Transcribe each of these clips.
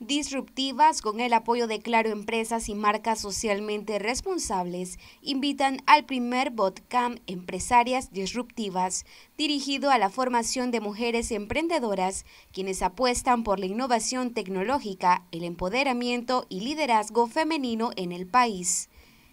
disruptivas con el apoyo de Claro Empresas y marcas socialmente responsables, invitan al primer Botcamp Empresarias Disruptivas, dirigido a la formación de mujeres emprendedoras, quienes apuestan por la innovación tecnológica, el empoderamiento y liderazgo femenino en el país.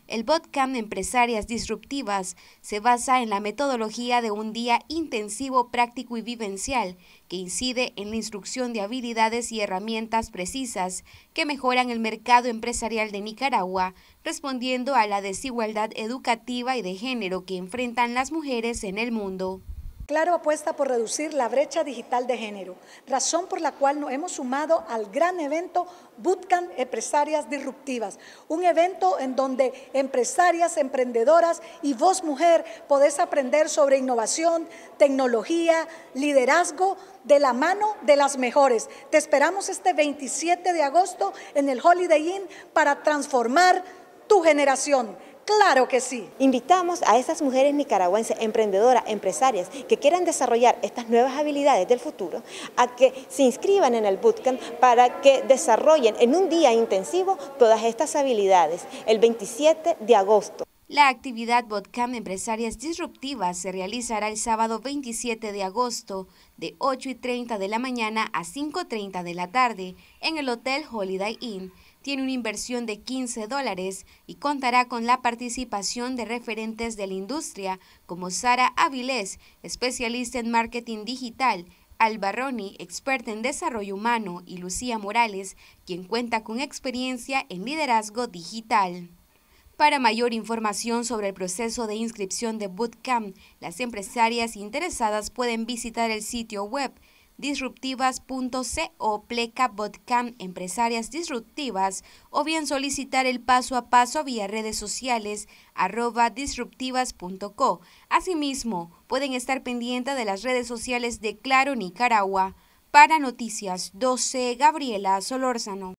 El Botcamp Empresarias Disruptivas se basa en la metodología de un día intensivo, práctico y vivencial que incide en la instrucción de habilidades y herramientas precisas que mejoran el mercado empresarial de Nicaragua, respondiendo a la desigualdad educativa y de género que enfrentan las mujeres en el mundo. Claro apuesta por reducir la brecha digital de género, razón por la cual nos hemos sumado al gran evento Bootcamp Empresarias Disruptivas, un evento en donde empresarias, emprendedoras y vos mujer podés aprender sobre innovación, tecnología, liderazgo de la mano de las mejores. Te esperamos este 27 de agosto en el Holiday Inn para transformar tu generación. Claro que sí. Invitamos a esas mujeres nicaragüenses, emprendedoras, empresarias, que quieran desarrollar estas nuevas habilidades del futuro, a que se inscriban en el bootcamp para que desarrollen en un día intensivo todas estas habilidades, el 27 de agosto. La actividad Bootcamp Empresarias Disruptivas se realizará el sábado 27 de agosto de 8 y 30 de la mañana a 5.30 de la tarde en el Hotel Holiday Inn tiene una inversión de 15 dólares y contará con la participación de referentes de la industria como Sara Avilés, especialista en marketing digital, Albarroni, experta en desarrollo humano, y Lucía Morales, quien cuenta con experiencia en liderazgo digital. Para mayor información sobre el proceso de inscripción de Bootcamp, las empresarias interesadas pueden visitar el sitio web disruptivas.co pleca botcam empresarias disruptivas o bien solicitar el paso a paso vía redes sociales arroba disruptivas.co. Asimismo, pueden estar pendiente de las redes sociales de Claro Nicaragua. Para Noticias 12, Gabriela Solórzano.